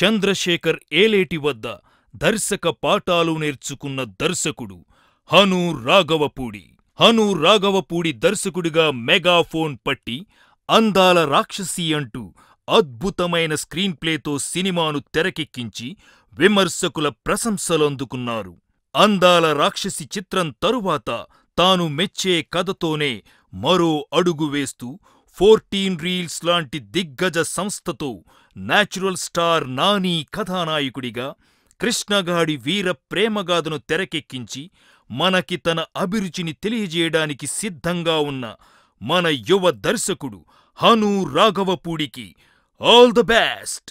చంద్రశేఖర్ ఏలేటి వద్ద దర్శక పాఠాలు నేర్చుకున్న దర్శకుడు హను రాఘవపూడి హను రాఘవపూడి దర్శకుడిగా మెగాఫోన్ పట్టి అందాల రాక్షసి అంటూ అద్భుతమైన స్క్రీన్ప్లేతో సినిమాను తెరకెక్కించి విమర్శకుల ప్రశంసలందుకున్నారు అందాల రాక్షసి చిత్రం తరువాత తాను మెచ్చే కథతోనే మరో అడుగు వేస్తూ ఫోర్టీన్ రీల్స్ లాంటి దిగ్గజ సంస్థతో న్యాచురల్ స్టార్ నాని కథానాయకుడిగా కృష్ణగాడి వీర ప్రేమగాథను తెరకెక్కించి మనకి తన అభిరుచిని తెలియజేయడానికి సిద్ధంగా ఉన్న మన యువ దర్శకుడు హను రాఘవపూడికి ఆల్ ద బెస్ట్